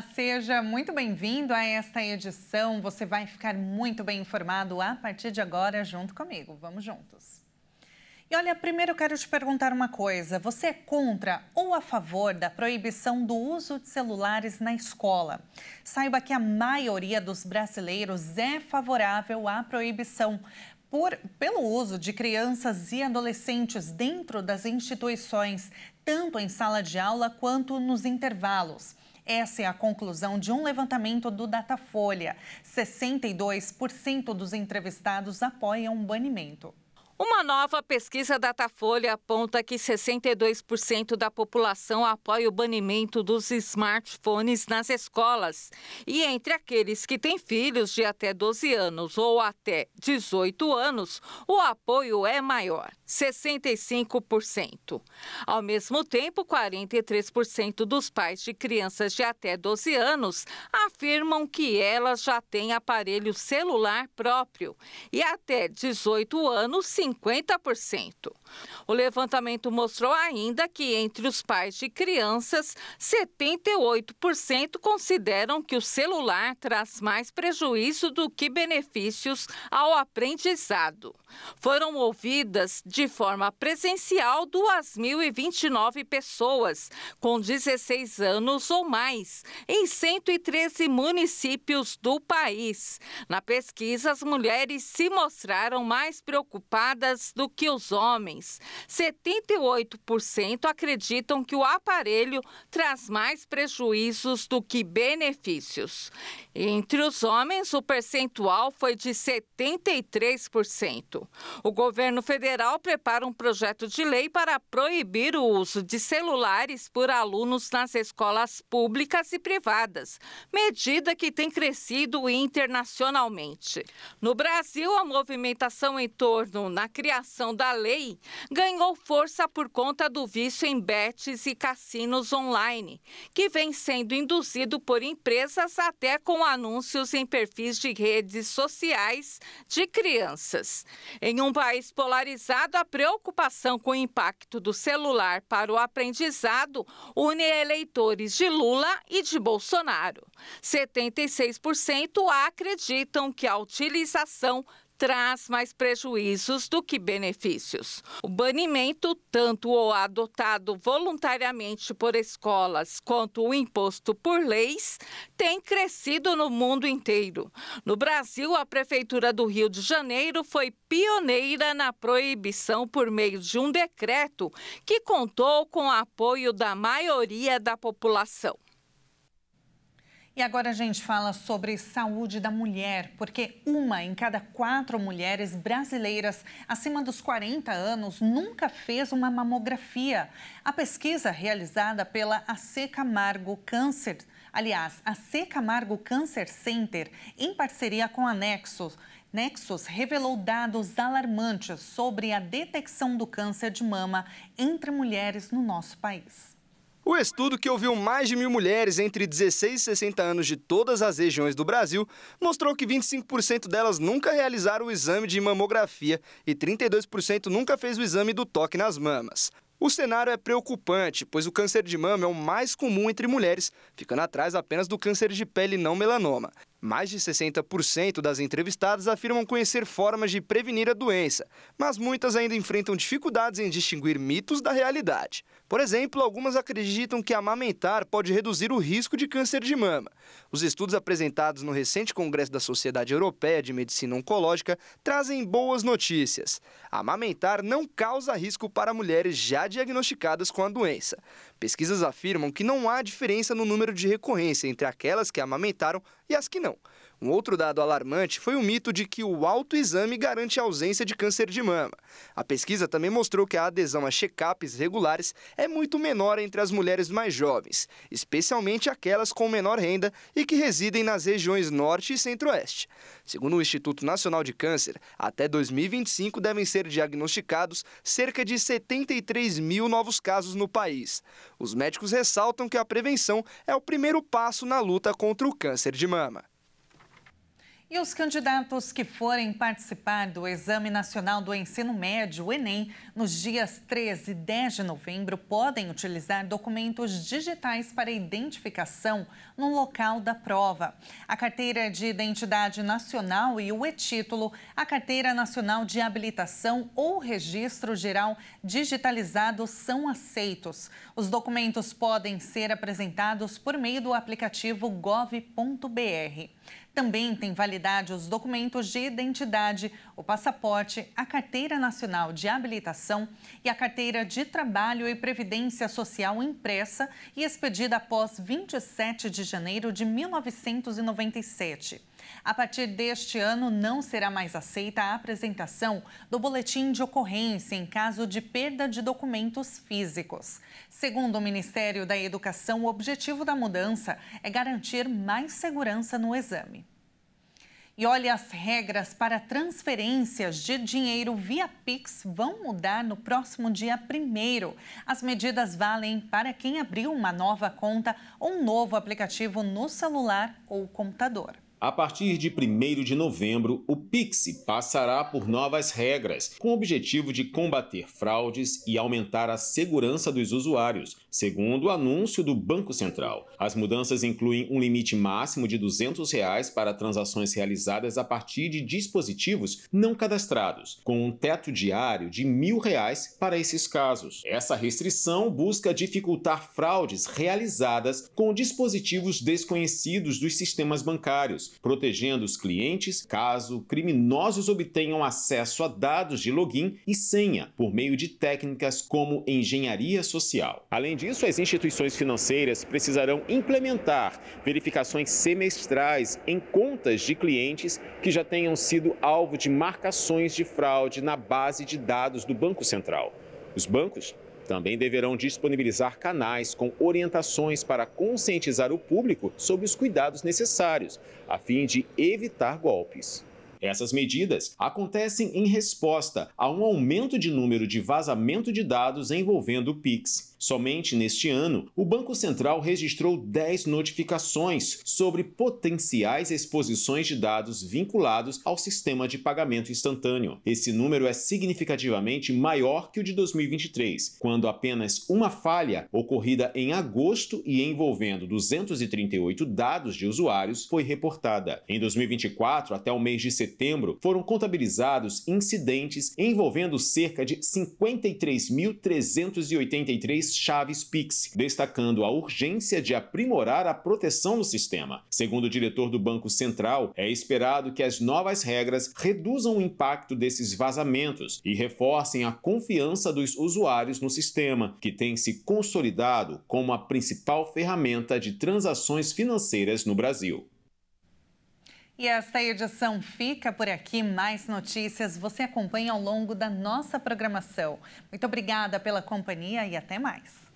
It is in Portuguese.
seja muito bem-vindo a esta edição. Você vai ficar muito bem informado a partir de agora junto comigo. Vamos juntos. E olha, primeiro eu quero te perguntar uma coisa: você é contra ou a favor da proibição do uso de celulares na escola? Saiba que a maioria dos brasileiros é favorável à proibição. Por, pelo uso de crianças e adolescentes dentro das instituições, tanto em sala de aula quanto nos intervalos. Essa é a conclusão de um levantamento do Datafolha. 62% dos entrevistados apoiam o banimento. Uma nova pesquisa Datafolha aponta que 62% da população apoia o banimento dos smartphones nas escolas. E entre aqueles que têm filhos de até 12 anos ou até 18 anos, o apoio é maior, 65%. Ao mesmo tempo, 43% dos pais de crianças de até 12 anos afirmam que elas já têm aparelho celular próprio. E até 18 anos, 50%. 50%. O levantamento mostrou ainda que entre os pais de crianças, 78% consideram que o celular traz mais prejuízo do que benefícios ao aprendizado. Foram ouvidas de forma presencial 2.029 pessoas com 16 anos ou mais em 113 municípios do país. Na pesquisa, as mulheres se mostraram mais preocupadas do que os homens. 78% acreditam que o aparelho traz mais prejuízos do que benefícios. Entre os homens, o percentual foi de 73%. O governo federal prepara um projeto de lei para proibir o uso de celulares por alunos nas escolas públicas e privadas, medida que tem crescido internacionalmente. No Brasil, a movimentação em torno na criação da lei ganhou força por conta do vício em bets e cassinos online, que vem sendo induzido por empresas até com anúncios em perfis de redes sociais de crianças. Em um país polarizado, a preocupação com o impacto do celular para o aprendizado une eleitores de Lula e de Bolsonaro. 76% acreditam que a utilização traz mais prejuízos do que benefícios. O banimento, tanto o adotado voluntariamente por escolas quanto o imposto por leis, tem crescido no mundo inteiro. No Brasil, a Prefeitura do Rio de Janeiro foi pioneira na proibição por meio de um decreto que contou com o apoio da maioria da população. E agora a gente fala sobre saúde da mulher, porque uma em cada quatro mulheres brasileiras acima dos 40 anos nunca fez uma mamografia. A pesquisa realizada pela AC Camargo Câncer, aliás, AC Camargo Câncer Center, em parceria com a Nexus, Nexus revelou dados alarmantes sobre a detecção do câncer de mama entre mulheres no nosso país. O estudo, que ouviu mais de mil mulheres entre 16 e 60 anos de todas as regiões do Brasil, mostrou que 25% delas nunca realizaram o exame de mamografia e 32% nunca fez o exame do toque nas mamas. O cenário é preocupante, pois o câncer de mama é o mais comum entre mulheres, ficando atrás apenas do câncer de pele não melanoma. Mais de 60% das entrevistadas afirmam conhecer formas de prevenir a doença, mas muitas ainda enfrentam dificuldades em distinguir mitos da realidade. Por exemplo, algumas acreditam que amamentar pode reduzir o risco de câncer de mama. Os estudos apresentados no recente Congresso da Sociedade Europeia de Medicina Oncológica trazem boas notícias. Amamentar não causa risco para mulheres já diagnosticadas com a doença. Pesquisas afirmam que não há diferença no número de recorrência entre aquelas que amamentaram e as que não. Então, um outro dado alarmante foi o mito de que o autoexame garante a ausência de câncer de mama. A pesquisa também mostrou que a adesão a check-ups regulares é muito menor entre as mulheres mais jovens, especialmente aquelas com menor renda e que residem nas regiões Norte e Centro-Oeste. Segundo o Instituto Nacional de Câncer, até 2025 devem ser diagnosticados cerca de 73 mil novos casos no país. Os médicos ressaltam que a prevenção é o primeiro passo na luta contra o câncer de mama. E os candidatos que forem participar do Exame Nacional do Ensino Médio, o Enem, nos dias 13 e 10 de novembro, podem utilizar documentos digitais para identificação no local da prova. A carteira de identidade nacional e o e-título, a carteira nacional de habilitação ou registro geral digitalizado são aceitos. Os documentos podem ser apresentados por meio do aplicativo gov.br. Também tem validade os documentos de identidade, o passaporte, a Carteira Nacional de Habilitação e a Carteira de Trabalho e Previdência Social impressa e expedida após 27 de janeiro de 1997. A partir deste ano, não será mais aceita a apresentação do boletim de ocorrência em caso de perda de documentos físicos. Segundo o Ministério da Educação, o objetivo da mudança é garantir mais segurança no exame. E olha, as regras para transferências de dinheiro via Pix vão mudar no próximo dia 1. As medidas valem para quem abriu uma nova conta ou um novo aplicativo no celular ou computador. A partir de 1 de novembro, o Pix passará por novas regras, com o objetivo de combater fraudes e aumentar a segurança dos usuários, segundo o anúncio do Banco Central. As mudanças incluem um limite máximo de R$ 200 reais para transações realizadas a partir de dispositivos não cadastrados, com um teto diário de R$ 1.000 reais para esses casos. Essa restrição busca dificultar fraudes realizadas com dispositivos desconhecidos dos sistemas bancários protegendo os clientes caso criminosos obtenham acesso a dados de login e senha por meio de técnicas como engenharia social. Além disso, as instituições financeiras precisarão implementar verificações semestrais em contas de clientes que já tenham sido alvo de marcações de fraude na base de dados do Banco Central. Os bancos também deverão disponibilizar canais com orientações para conscientizar o público sobre os cuidados necessários, a fim de evitar golpes. Essas medidas acontecem em resposta a um aumento de número de vazamento de dados envolvendo o Pix. Somente neste ano, o Banco Central registrou 10 notificações sobre potenciais exposições de dados vinculados ao sistema de pagamento instantâneo. Esse número é significativamente maior que o de 2023, quando apenas uma falha, ocorrida em agosto e envolvendo 238 dados de usuários, foi reportada. Em 2024, até o mês de setembro, foram contabilizados incidentes envolvendo cerca de 53.383 Chaves Pix, destacando a urgência de aprimorar a proteção do sistema. Segundo o diretor do Banco Central, é esperado que as novas regras reduzam o impacto desses vazamentos e reforcem a confiança dos usuários no sistema, que tem se consolidado como a principal ferramenta de transações financeiras no Brasil. E esta edição fica por aqui. Mais notícias você acompanha ao longo da nossa programação. Muito obrigada pela companhia e até mais.